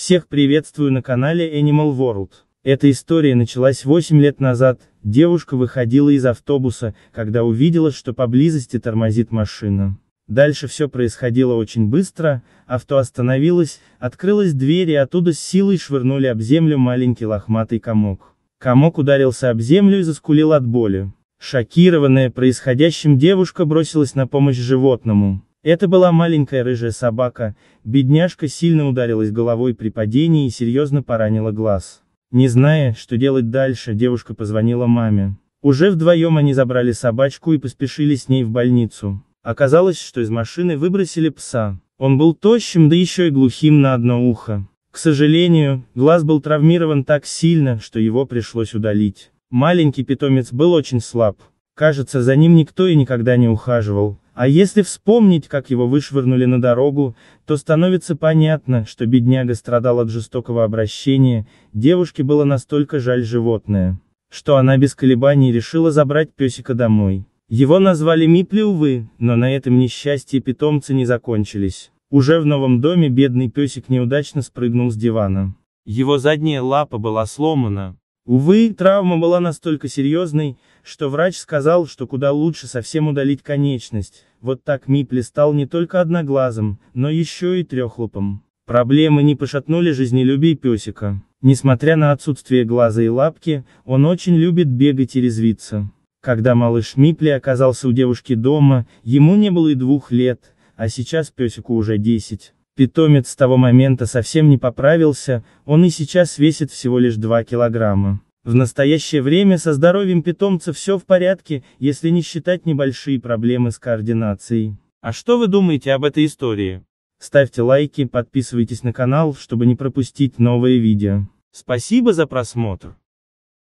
Всех приветствую на канале Animal World. Эта история началась 8 лет назад, девушка выходила из автобуса, когда увидела, что поблизости тормозит машина. Дальше все происходило очень быстро, авто остановилось, открылась дверь и оттуда с силой швырнули об землю маленький лохматый комок. Комок ударился об землю и заскулил от боли. Шокированная происходящим девушка бросилась на помощь животному. Это была маленькая рыжая собака, бедняжка сильно ударилась головой при падении и серьезно поранила глаз. Не зная, что делать дальше, девушка позвонила маме. Уже вдвоем они забрали собачку и поспешили с ней в больницу. Оказалось, что из машины выбросили пса. Он был тощим, да еще и глухим на одно ухо. К сожалению, глаз был травмирован так сильно, что его пришлось удалить. Маленький питомец был очень слаб. Кажется, за ним никто и никогда не ухаживал, а если вспомнить, как его вышвырнули на дорогу, то становится понятно, что бедняга страдал от жестокого обращения, девушке было настолько жаль животное, что она без колебаний решила забрать песика домой. Его назвали Мипли, увы, но на этом несчастье питомцы не закончились. Уже в новом доме бедный песик неудачно спрыгнул с дивана. Его задняя лапа была сломана, Увы, травма была настолько серьезной, что врач сказал, что куда лучше совсем удалить конечность. Вот так Мипли стал не только одноглазым, но еще и трехлупом. Проблемы не пошатнули жизнелюбие песика. Несмотря на отсутствие глаза и лапки, он очень любит бегать и резвиться. Когда малыш Мипли оказался у девушки дома, ему не было и двух лет, а сейчас песику уже десять. Питомец с того момента совсем не поправился, он и сейчас весит всего лишь 2 килограмма. В настоящее время со здоровьем питомца все в порядке, если не считать небольшие проблемы с координацией. А что вы думаете об этой истории? Ставьте лайки, подписывайтесь на канал, чтобы не пропустить новые видео. Спасибо за просмотр.